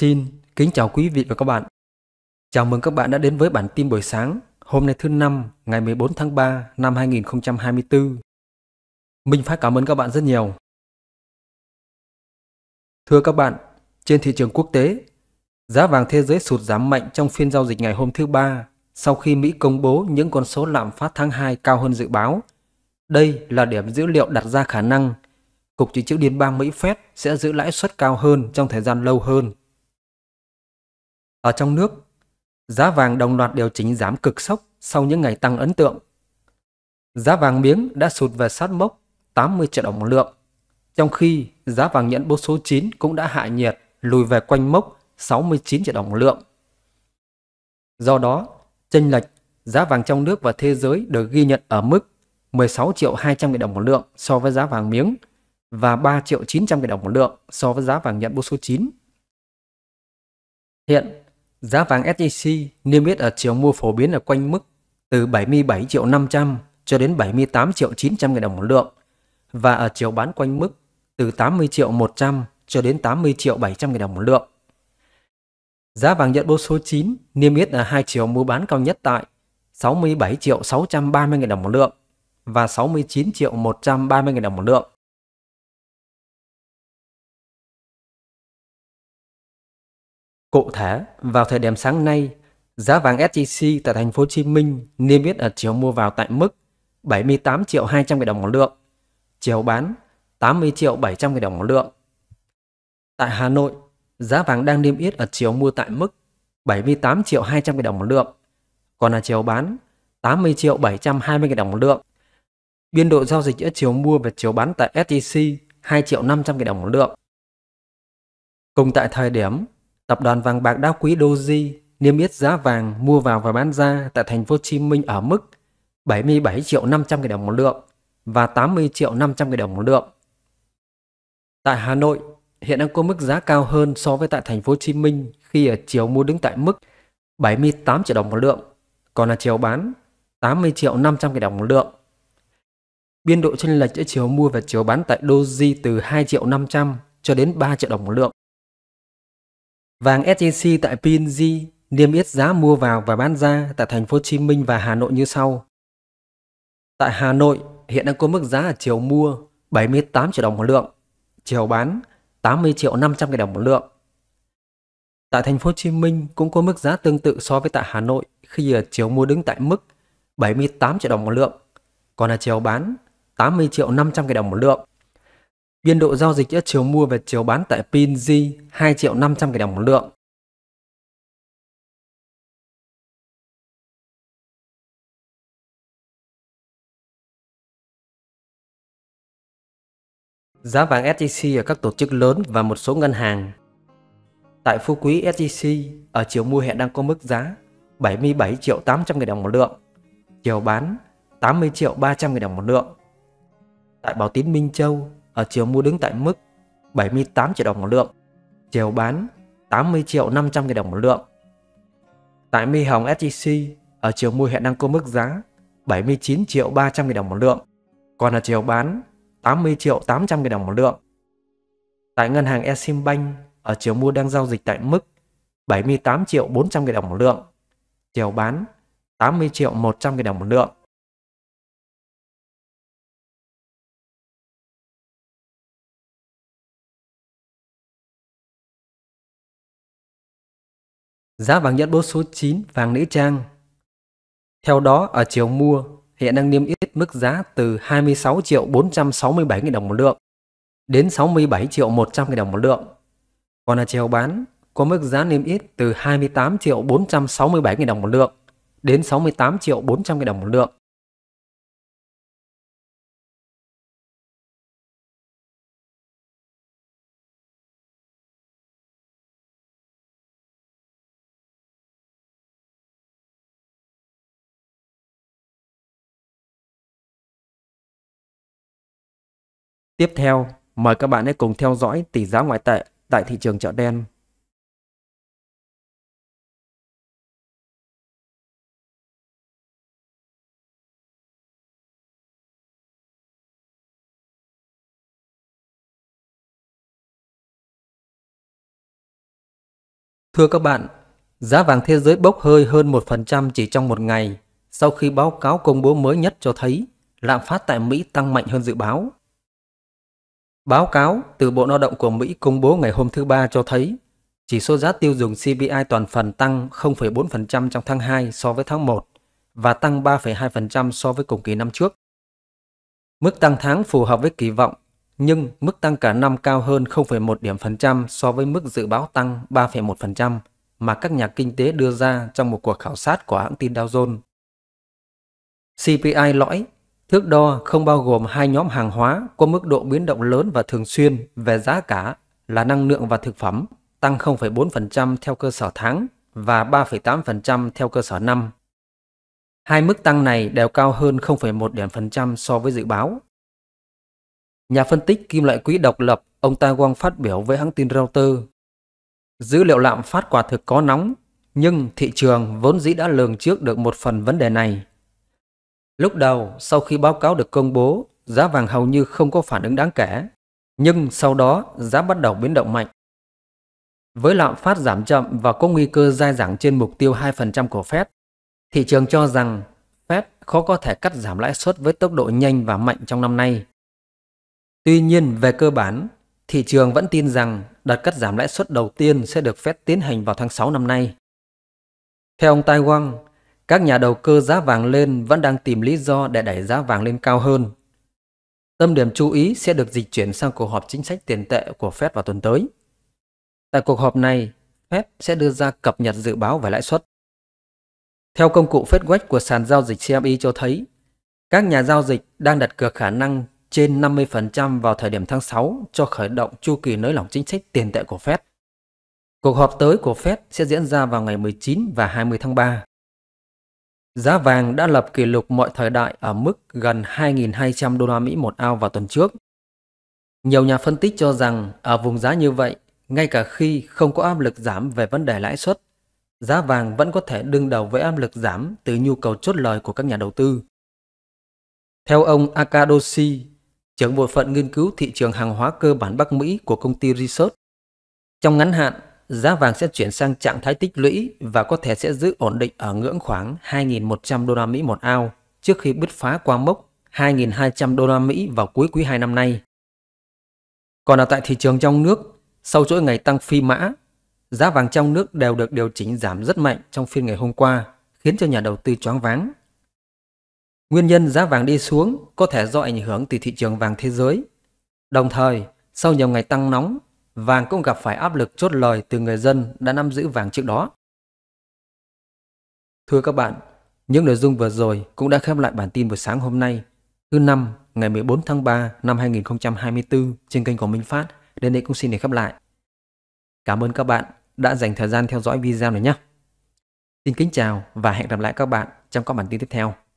Xin kính chào quý vị và các bạn. Chào mừng các bạn đã đến với bản tin buổi sáng hôm nay thứ năm ngày 14 tháng 3 năm 2024. mình phải cảm ơn các bạn rất nhiều. Thưa các bạn, trên thị trường quốc tế, giá vàng thế giới sụt giảm mạnh trong phiên giao dịch ngày hôm thứ Ba sau khi Mỹ công bố những con số lạm phát tháng 2 cao hơn dự báo. Đây là điểm dữ liệu đặt ra khả năng Cục Dự trữ Liên bang Mỹ Fed sẽ giữ lãi suất cao hơn trong thời gian lâu hơn ở trong nước, giá vàng đồng loạt điều chỉnh giảm cực sốc sau những ngày tăng ấn tượng. Giá vàng miếng đã sụt về sát mốc 80 triệu đồng một lượng, trong khi giá vàng nhẫn bố số 9 cũng đã hạ nhiệt lùi về quanh mốc 69 triệu đồng một lượng. Do đó, chênh lệch giá vàng trong nước và thế giới được ghi nhận ở mức 16 triệu 200 nghìn đồng một lượng so với giá vàng miếng và 3 triệu 900 nghìn đồng một lượng so với giá vàng nhẫn bố số 9. Hiện, Giá vàng SJC niêm yết ở chiều mua phổ biến ở quanh mức từ 77 triệu 500 cho đến 78 triệu 900 000 đồng một lượng và ở chiều bán quanh mức từ 80 triệu 100 cho đến 80 triệu 700 000 đồng một lượng. Giá vàng nhận bô số 9 niêm yết ở hai chiều mua bán cao nhất tại 67 triệu 630 000 đồng một lượng và 69 triệu 130 000 đồng một lượng. Cụ thể, vào thời điểm sáng nay, giá vàng SJC tại thành phố Hồ Chí Minh niêm yết ở chiều mua vào tại mức 78 triệu 200 000 đồng một lượng, chiều bán 80 triệu 700 000 đồng một lượng. Tại Hà Nội, giá vàng đang niêm yết ở chiều mua tại mức 78 triệu 200 000 đồng một lượng, còn là chiều bán 80 triệu 720 000 đồng một lượng. Biên độ giao dịch giữa chiều mua và chiều bán tại SJC 2 triệu 500 000 đồng một lượng. Cùng tại thời điểm Tập đoàn vàng bạc đá quý Doji niêm yết giá vàng mua vào và bán ra tại thành phố Hồ Chí Minh ở mức 77 triệu 500 000 đồng một lượng và 80 triệu 500 000 đồng một lượng. Tại Hà Nội, hiện đang có mức giá cao hơn so với tại thành phố Hồ Chí Minh khi ở chiều mua đứng tại mức 78 triệu đồng một lượng, còn là chiều bán 80 triệu 500 000 đồng một lượng. Biên độ chênh lệch giữa chiều mua và chiều bán tại Doji từ 2 triệu 500 cho đến 3 triệu đồng một lượng. Vàng SJC tại PNG niêm yết giá mua vào và bán ra tại thành phố Hồ Chí Minh và Hà Nội như sau. Tại Hà Nội hiện đang có mức giá ở chiều mua 78 triệu đồng một lượng, chiều bán 80 triệu 500 000 đồng một lượng. Tại thành phố Hồ Chí Minh cũng có mức giá tương tự so với tại Hà Nội khi ở chiều mua đứng tại mức 78 triệu đồng một lượng, còn là chiều bán 80 triệu 500 000 đồng một lượng biên độ giao dịch giữa chiều mua và chiều bán tại pin G 2 triệu 500 đồng một lượng. Giá vàng SJC ở các tổ chức lớn và một số ngân hàng. Tại Phú Quý SJC ở chiều mua hiện đang có mức giá 77 triệu 800 nghìn đồng một lượng, chiều bán 80 triệu 300 nghìn đồng một lượng. Tại Bảo Tín Minh Châu ở chiều mua đứng tại mức 78 triệu đồng một lượng, chiều bán 80 triệu 500 000 đồng một lượng. Tại Mi Hồng SJC, ở chiều mua hiện đang có mức giá 79 triệu 300 000 đồng một lượng, còn ở chiều bán 80 triệu 800 000 đồng một lượng. Tại ngân hàng Eximbank, ở chiều mua đang giao dịch tại mức 78 triệu 400 000 đồng một lượng, chiều bán 80 triệu 100 000 đồng một lượng. Giá vàng nhẫn bố số 9 vàng nữ trang. Theo đó, ở chiều mua, hiện đang niêm yết mức giá từ 26 triệu 467 000 đồng một lượng đến 67 triệu 100 000 đồng một lượng. Còn ở chiều bán, có mức giá niêm yết từ 28 triệu 467 000 đồng một lượng đến 68 triệu 400 000 đồng một lượng. Tiếp theo, mời các bạn hãy cùng theo dõi tỷ giá ngoại tệ tại thị trường chợ đen. Thưa các bạn, giá vàng thế giới bốc hơi hơn 1% chỉ trong một ngày sau khi báo cáo công bố mới nhất cho thấy lạm phát tại Mỹ tăng mạnh hơn dự báo. Báo cáo từ Bộ Lao động của Mỹ công bố ngày hôm thứ Ba cho thấy chỉ số giá tiêu dùng CPI toàn phần tăng 0,4% trong tháng 2 so với tháng 1 và tăng 3,2% so với cùng kỳ năm trước. Mức tăng tháng phù hợp với kỳ vọng, nhưng mức tăng cả năm cao hơn 0,1 điểm phần trăm so với mức dự báo tăng 3,1% mà các nhà kinh tế đưa ra trong một cuộc khảo sát của hãng tin Dow Jones. CPI lõi Thước đo không bao gồm hai nhóm hàng hóa có mức độ biến động lớn và thường xuyên về giá cả là năng lượng và thực phẩm, tăng 0,4% theo cơ sở tháng và 3,8% theo cơ sở năm. Hai mức tăng này đều cao hơn 0,1 điểm phần trăm so với dự báo. Nhà phân tích kim loại quý độc lập, ông Tai quang phát biểu với hãng tin Reuters. Dữ liệu lạm phát quả thực có nóng, nhưng thị trường vốn dĩ đã lường trước được một phần vấn đề này Lúc đầu, sau khi báo cáo được công bố, giá vàng hầu như không có phản ứng đáng kể. Nhưng sau đó, giá bắt đầu biến động mạnh. Với lạm phát giảm chậm và có nguy cơ dai dẳng trên mục tiêu 2% của Fed, thị trường cho rằng Fed khó có thể cắt giảm lãi suất với tốc độ nhanh và mạnh trong năm nay. Tuy nhiên, về cơ bản, thị trường vẫn tin rằng đợt cắt giảm lãi suất đầu tiên sẽ được Fed tiến hành vào tháng 6 năm nay. Theo ông Tai Wang, các nhà đầu cơ giá vàng lên vẫn đang tìm lý do để đẩy giá vàng lên cao hơn. Tâm điểm chú ý sẽ được dịch chuyển sang cuộc họp chính sách tiền tệ của Fed vào tuần tới. Tại cuộc họp này, Fed sẽ đưa ra cập nhật dự báo về lãi suất. Theo công cụ FedWatch của sàn giao dịch CME cho thấy, các nhà giao dịch đang đặt cược khả năng trên 50% vào thời điểm tháng 6 cho khởi động chu kỳ nới lỏng chính sách tiền tệ của Fed. Cuộc họp tới của Fed sẽ diễn ra vào ngày 19 và 20 tháng 3. Giá vàng đã lập kỷ lục mọi thời đại ở mức gần 2.200 đô la Mỹ một ao vào tuần trước. Nhiều nhà phân tích cho rằng ở vùng giá như vậy, ngay cả khi không có áp lực giảm về vấn đề lãi suất, giá vàng vẫn có thể đương đầu với áp lực giảm từ nhu cầu chốt lời của các nhà đầu tư. Theo ông Akadoshi, trưởng bộ phận nghiên cứu thị trường hàng hóa cơ bản Bắc Mỹ của công ty Research, trong ngắn hạn, giá vàng sẽ chuyển sang trạng thái tích lũy và có thể sẽ giữ ổn định ở ngưỡng khoảng 2.100 đô la Mỹ một ao trước khi bứt phá qua mốc 2.200 đô la Mỹ vào cuối quý 2 năm nay. Còn ở tại thị trường trong nước, sau chuỗi ngày tăng phi mã, giá vàng trong nước đều được điều chỉnh giảm rất mạnh trong phiên ngày hôm qua, khiến cho nhà đầu tư choáng váng. Nguyên nhân giá vàng đi xuống có thể do ảnh hưởng từ thị trường vàng thế giới. Đồng thời, sau nhiều ngày tăng nóng, vàng cũng gặp phải áp lực chốt lời từ người dân đã nắm giữ vàng trước đó. Thưa các bạn, những nội dung vừa rồi cũng đã khép lại bản tin buổi sáng hôm nay, thứ năm ngày 14 tháng 3 năm 2024 trên kênh của Minh Phát. Đến đây cũng xin để khép lại. Cảm ơn các bạn đã dành thời gian theo dõi video này nhé. Xin kính chào và hẹn gặp lại các bạn trong các bản tin tiếp theo.